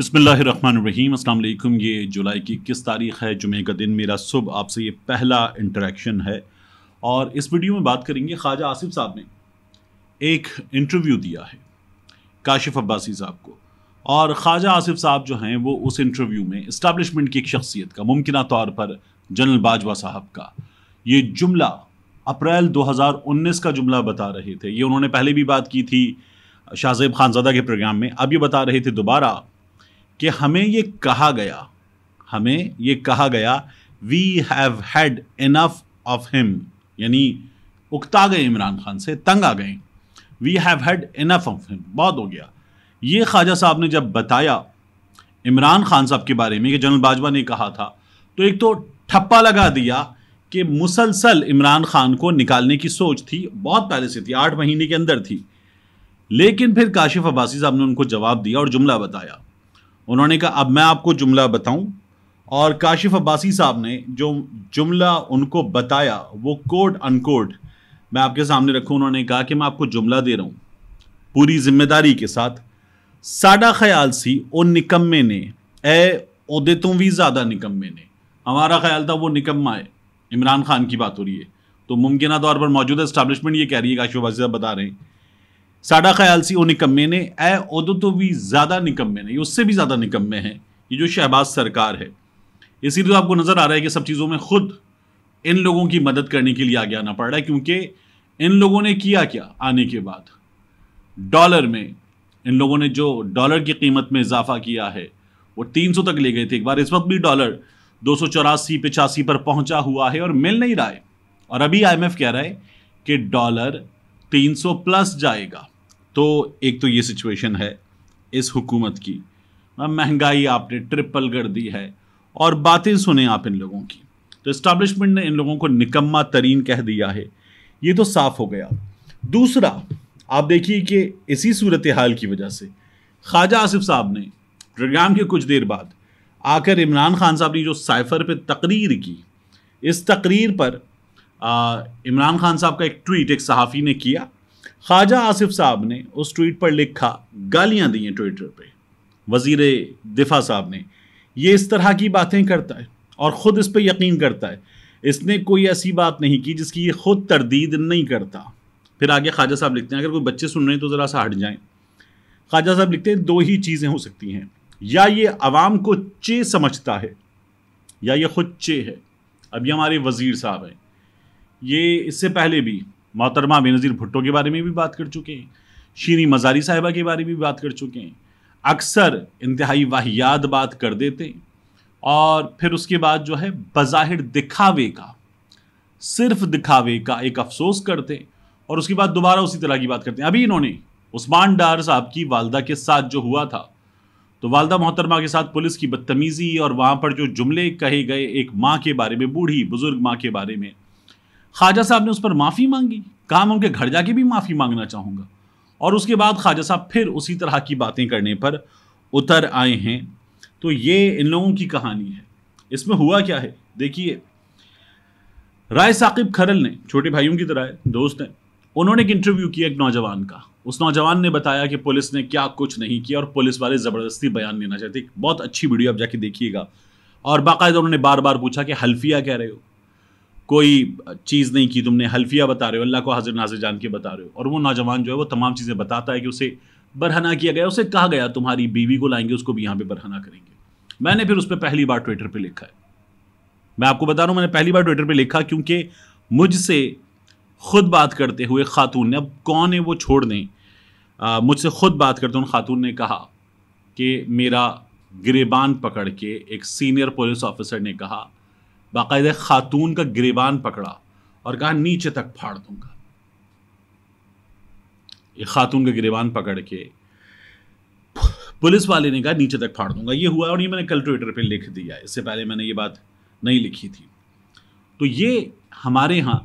बसमीम असल ये जुलाई की किस तारीख़ है जुमे का दिन मेरा सुबह आपसे ये पहला इंटरेक्शन है और इस वीडियो में बात करेंगे ख्वाजा आसिफ साहब ने एक इंटरव्यू दिया है काशिफ अब्बासी साहब को और ख्वाजा आसिफ साहब जो हैं वो उस इंटरव्यू में इस्टबलिशमेंट की एक शख्सियत का मुमकिन तौर पर जनरल बाजवा साहब का ये जुमला अप्रैल उन्नीस का जुमला बता रहे थे ये उन्होंने पहले भी बात की थी शाहजेब खानजादा के प्रोग्राम में अब ये बता रहे थे दोबारा कि हमें ये कहा गया हमें ये कहा गया we have had enough of him यानी उकता गए इमरान खान से तंग आ गए we have had enough of him बहुत हो गया ये ख्वाजा साहब ने जब बताया इमरान खान साहब के बारे में कि जनरल बाजवा ने कहा था तो एक तो ठप्पा लगा दिया कि मुसलसल इमरान खान को निकालने की सोच थी बहुत पहले से थी आठ महीने के अंदर थी लेकिन फिर काशिफ अब्बासी साहब ने उनको जवाब दिया और जुमला बताया उन्होंने कहा अब मैं आपको जुमला बताऊं और काशिफ अब्बासी साहब ने जो जुमला उनको बताया वो कोड अनकोड मैं आपके सामने रखूं उन्होंने कहा कि मैं आपको जुमला दे रहा हूँ पूरी जिम्मेदारी के साथ साडा ख्याल सी ओ निकम्मे ने एदे तो भी ज़्यादा निकम्मे ने हमारा ख्याल था वो निकम्मा है इमरान खान की बात हो रही है तो मुमकिन तौर पर मौजूदा इस्टबलिशमेंट ये कह रही है काशिफ अब्बासी साहब बता रहे हैं साडा ख्याल से ਉਹ निकम्मे ने ਇਹ ਉਦੋਂ ਤੋਂ तो ज़्यादा निकम्मे नहीं उससे भी ज़्यादा निकम्मे हैं ये जो शहबाज सरकार है इसीलिए तो आपको नज़र आ रहा है कि सब चीज़ों में ख़ुद इन लोगों की मदद करने के लिए आगे आना पड़ रहा है क्योंकि इन लोगों ने किया क्या आने के बाद डॉलर में इन लोगों ने जो डॉलर की कीमत में इजाफा किया है वो 300 तक ले गए थे एक बार इस वक्त भी डॉलर दो सौ चौरासी पिचासी पर पहुंचा हुआ है और मिल नहीं रहा है और अभी आईएमएफ कह रहा है कि डॉलर 300 प्लस जाएगा तो एक तो ये सिचुएशन है इस हुकूमत की महंगाई आपने ट्रिपल कर दी है और बातें सुने आप इन लोगों की तो इस्टबलिशमेंट ने इन लोगों को निकम्मा तरीन कह दिया है ये तो साफ हो गया दूसरा आप देखिए कि इसी सूरत हाल की वजह से ख्वाजा आसिफ साहब ने प्रोग्राम के कुछ देर बाद आकर इमरान खान साहब ने जो साइफर पर तकरीर की इस तकरीर पर इमरान खान साहब का एक ट्वीट एक सहाफ़ी ने किया ख्वाजा आसिफ साहब ने उस ट्वीट पर लिखा गालियाँ दी हैं ट्विटर पर वज़ीर दिफा साहब ने ये इस तरह की बातें करता है और ख़ुद इस पर यकीन करता है इसने कोई ऐसी बात नहीं की जिसकी ये ख़ुद तरदीद नहीं करता फिर आगे ख्वाजा साहब लिखते हैं अगर कोई बच्चे सुन रहे हैं तो ज़रा सा हट जाएं ख्वाजा साहब लिखते हैं दो ही चीज़ें हो सकती हैं या ये आवाम को चे समझता है या ये खुद चे है अभी हमारे वज़ीर साहब हैं ये इससे पहले भी मोहतरमा बेनज़ीर भुट्टो के बारे में भी बात कर चुके हैं शीरी मज़ारी साहिबा के बारे में भी बात कर चुके हैं अक्सर इंतहाई वाहियात बात कर देते हैं और फिर उसके बाद जो है बज़ाहिर दिखावे का सिर्फ दिखावे का एक अफसोस करते हैं और उसके बाद दोबारा उसी तरह की बात करते हैं अभी इन्होंने उस्मान डार साहब की वालदा के साथ जो हुआ था तो वालदा मोहतरमा के साथ पुलिस की बदतमीज़ी और वहाँ पर जो जुमले कहे गए एक माँ के बारे में बूढ़ी बुज़ुर्ग माँ के बारे में ख्वाजा साहब ने उस पर माफ़ी मांगी कहा मैं उनके घर जाके भी माफ़ी मांगना चाहूँगा और उसके बाद ख्वाजा साहब फिर उसी तरह की बातें करने पर उतर आए हैं तो ये इन लोगों की कहानी है इसमें हुआ क्या है देखिए राय साकिब खरल ने छोटे भाइयों की तरह है, दोस्त हैं उन्होंने एक इंटरव्यू किया एक नौजवान का उस नौजवान ने बताया कि पुलिस ने क्या कुछ नहीं किया और पुलिस वाले ज़बरदस्ती बयान लेना चाहते बहुत अच्छी वीडियो आप जाके देखिएगा और बाकायदा उन्होंने बार बार पूछा कि हल्फिया कह रहे हो कोई चीज़ नहीं की तुमने हल्फिया बता रहे हो अल्लाह को हाजिर नाजिर जान के बता रहे हो और वो नौजवान जो है वो तमाम चीज़ें बताता है कि उसे बरहना किया गया उसे कहा गया तुम्हारी बीवी को लाएंगे उसको भी यहाँ पर बरहना करेंगे मैंने फिर उस पर पहली बार ट्विटर पर लिखा है मैं आपको बता रहा हूँ मैंने पहली बार ट्विटर पर लिखा क्योंकि मुझसे खुद बात करते हुए खातून ने अब कौन है वो छोड़ दें मुझसे खुद बात करते हुए खातून ने कहा कि मेरा गिरेबान पकड़ के एक सीनियर पुलिस ऑफिसर ने कहा बाकायदा खातून का गिरबान पकड़ा और कहा नीचे तक फाड़ दूंगा ये खातून का गिरबान पकड़ के पुलिस वाले ने कहा नीचे तक फाड़ दूंगा ये हुआ और ये मैंने ट्विटर पे लिख दिया इससे पहले मैंने ये बात नहीं लिखी थी तो ये हमारे यहाँ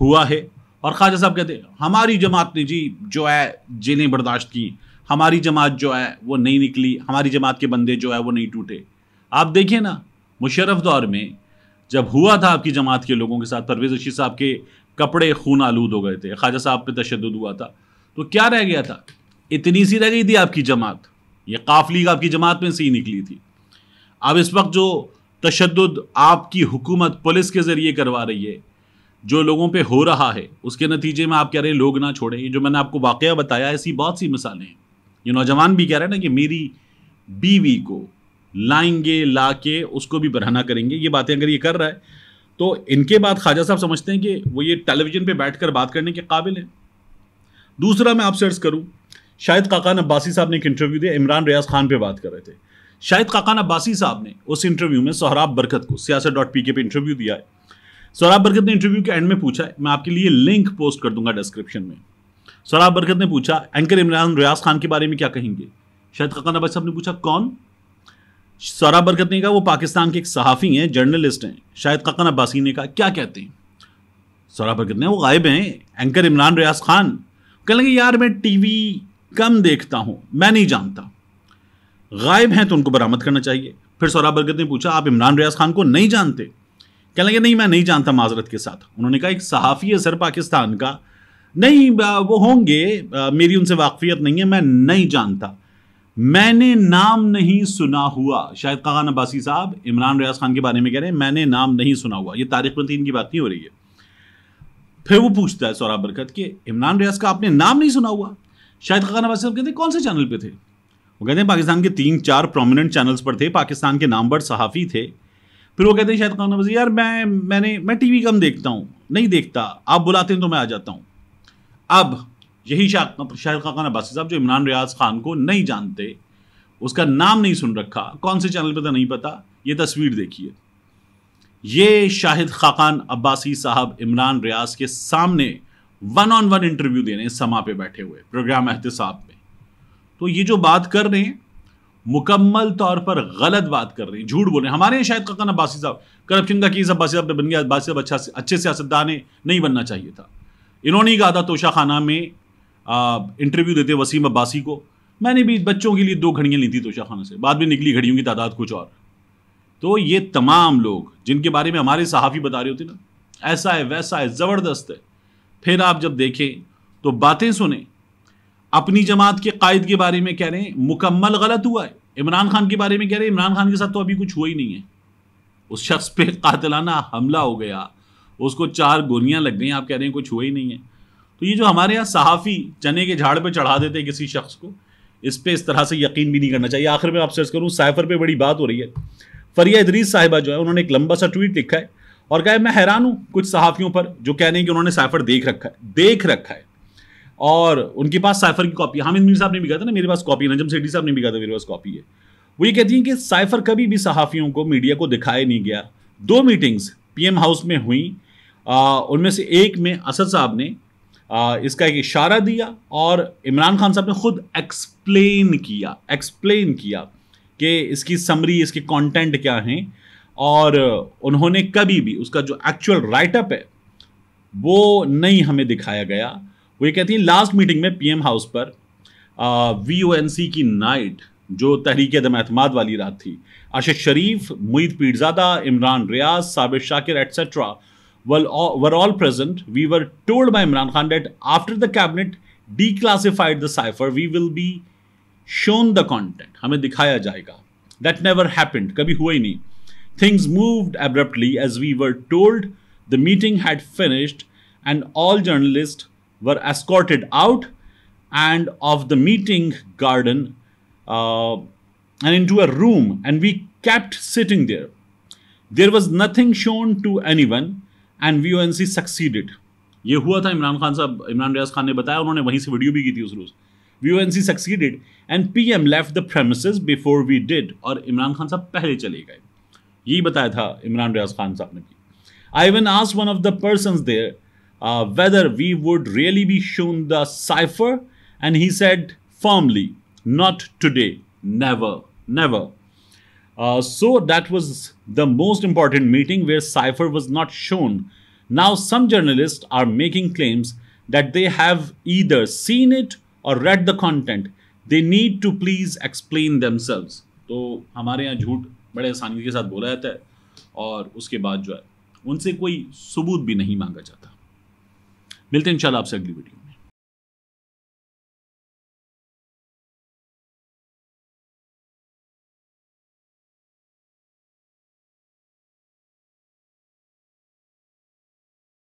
हुआ है और ख्वाजा साहब कहते हमारी जमात ने जी जो है जेलें बर्दाश्त की हमारी जमात जो है वो नहीं निकली हमारी जमात के बंदे जो है वो नहीं टूटे आप देखिए ना मुशरफ दौर में जब हुआ था आपकी जमात के लोगों के साथ परवेज रशीद साहब के कपड़े खून आलूद हो गए थे ख्वाजा साहब पे तशद हुआ था तो क्या रह गया था इतनी सी रह गई थी आपकी जमात ये काफ लीग आपकी जमात में से ही निकली थी अब इस वक्त जो तशद आपकी हुकूमत पुलिस के ज़रिए करवा रही है जो लोगों पे हो रहा है उसके नतीजे में आप कह रहे हैं लोग ना छोड़ें ये जो मैंने आपको वाक़ बताया ऐसी बहुत सी मिसालें हैं ये नौजवान भी कह रहे हैं ना कि मेरी बीवी को लाएंगे ला के उसको भी बरहना करेंगे ये बातें अगर ये कर रहा है तो इनके बाद ख्वाजा साहब समझते हैं कि वो ये टेलीविज़न पे बैठकर बात करने के काबिल हैं दूसरा मैं आपसे अर्ज़ करूँ शायद काकान अब्बासी साहब ने एक इंटरव्यू दिया इमरान रियाज खान पे बात कर रहे थे शायद काकान अब्बासी साहब ने उस इंटरव्यू में सोहराब बरकत को सियासत डॉट पी के पे इंटरव्यू दिया है सोहराब बरकत ने इंटरव्यू के एंड में पूछा है मैं आपके लिए लिंक पोस्ट कर दूंगा डिस्क्रिप्शन में सोहराब बरकत ने पूछा एंकर इमरान रियाज खान के बारे में क्या कहेंगे शायद काकान अब्बासी साहब ने पूछा कौन सरा बरकत ने कहा वो पाकिस्तान के एक सहाफ़ी हैं जर्नलिस्ट हैं शायद ककन अब्बासी ने कहा क्या कहते हैं सौरा बरकत ने वो गायब हैं एंकर इमरान रियाज खान कह लेंगे यार मैं टीवी कम देखता हूँ मैं नहीं जानता गायब हैं तो उनको बरामद करना चाहिए फिर सौरा बरगत ने पूछा आप इमरान रियाज खान को नहीं जानते कह लेंगे नहीं मैं नहीं जानता माजरत के साथ उन्होंने कहा एक सहाफ़ी है सर पाकिस्तान का नहीं वो होंगे मेरी उनसे वाकफियत नहीं है मैं नहीं जानता मैंने नाम नहीं सुना हुआ शायद कहान अब्बासी साहब इमरान रियाज खान के बारे में कह रहे हैं मैंने नाम नहीं सुना हुआ ये तारिक मतीन की बात नहीं हो रही है फिर वो पूछता है सौरा बरकत कि इमरान रियाज का आपने नाम नहीं सुना हुआ शायद खान अब्बासी साहब कहते हैं कौन से चैनल पर थे वो कहते हैं पाकिस्तान के तीन चार प्रोमिनेंट चैनल्स पर थे पाकिस्तान के नामवर सहाफ़ी थे फिर वो कहते हैं शायद खान अब्बासी यार मैं मैंने मैं टीवी कम देखता हूँ नहीं देखता आप बुलाते हैं तो मैं आ जाता हूँ अब यही शाहिद खान खान अब्बासी साहब जो इमरान रियाज खान को नहीं जानते उसका नाम नहीं सुन रखा कौन से चैनल पर तो नहीं पता ये तस्वीर देखिए ये शाहिद खाकान अब्बासी साहब इमरान रियाज के सामने वन ऑन वन इंटरव्यू दे रहे हैं समा पे बैठे हुए प्रोग्राम एहतसाब में तो ये जो बात कर रहे हैं मुकम्मल तौर पर गलत बात कर रहे हैं झूठ बोल रहे हैं हमारे यहाँ शायद खाकान अब्बासी साहब करप्शन का केस अब्बासी साहब ने बन गया अब्बासी साहब अच्छा अच्छे सियासतदान नहीं बनना चाहिए था इन्होंने ही कहा था तोशा खाना में इंटरव्यू देते वसीम अब्बासी को मैंने भी बच्चों के लिए दो घड़ियाँ ली थी तोशा खाना से बाद में निकली घड़ियों की तादाद कुछ और तो ये तमाम लोग जिनके बारे में हमारे सहाफ़ी बता रहे होते ना ऐसा है वैसा है ज़बरदस्त है फिर आप जब देखें तो बातें सुने अपनी जमात के कायद के बारे में कह रहे हैं मुकम्मल गलत हुआ है इमरान खान के बारे में कह रहे हैं इमरान खान के साथ तो अभी कुछ हुआ ही नहीं है उस शख्स पे कातलाना हमला हो गया उसको चार गोलियां लग गई आप कह रहे हैं कुछ हुआ ही नहीं है तो ये जो हमारे यहाँ सहाफ़ी चने के झाड़ पे चढ़ा देते हैं किसी शख्स को इस पर इस तरह से यकीन भी नहीं करना चाहिए आखिर में आप सर्च करूँ साइफर पर बड़ी बात हो रही है फरिया इदरीस साहिबा जो है उन्होंने एक लंबा सा ट्वीट लिखा है और कहा है मैं हैरान हूँ कुछ सहाफ़ियों पर जो कह रहे हैं कि उन्होंने साइफर देख रखा है देख रखा है और उनके पास साइफर की कॉपी हामिद मीर साहब ने भी कहा था ना मेरे पास कॉपी है नजम सेठी साहब ने भी कहा था मेरे पास कॉपी है वो ये कहती हैं कि साइफर कभी भी सहाफ़ियों को मीडिया को दिखाया नहीं गया दो मीटिंग्स पीएम हाउस में हुई उनमें से एक में असद साहब ने इसका एक इशारा दिया और इमरान खान साहब ने खुद एक्सप्लेन किया एक्सप्लेन किया कि इसकी समरी इसके कंटेंट क्या हैं और उन्होंने कभी भी उसका जो एक्चुअल राइटअप है वो नहीं हमें दिखाया गया वो ये कहती है लास्ट मीटिंग में पीएम हाउस पर वी ओ एन सी की नाइट जो तहरीक दम अहतमाद वाली रात थी Arshad Sharif Moeed Pirzada Imran Riaz Sabir Shakir etcetera were all, were all present. We were told by Imran Khan that after the cabinet declassified the cipher, we will be shown the content. हमें दिखाया जाएगा. That never happened. कभी नहीं. Things moved abruptly as we were told the meeting had finished and all journalists were escorted out and of the meeting garden uh, and into a room and we kept sitting there. There was nothing shown to anyone and V N C succeeded ये हुआ था इमरान खान साहब इमरान रियाज खान ने बताया उन्होंने वहीं से video भी की थी उस रोज़ V N C succeeded and P M left the premise before we did और इमरान खान साहब पहले चले गए यही बताया था इमरान रियाज खान साहब ने भी I one ask one of the person there whether we would really be shown the cipher and he said formally not today never never Uh, so that was the most important meeting where Cypher was not shown. Now some journalists are making claims that they have either seen it or read the content. They need to please explain themselves. तो हमारे यहाँ झूठ बड़े आसानी के साथ बोला जाता है और उसके बाद जो है उनसे कोई सबूत भी नहीं मांगा जाता मिलते हैं इंशाल्लाह आपसे अगली वीडियो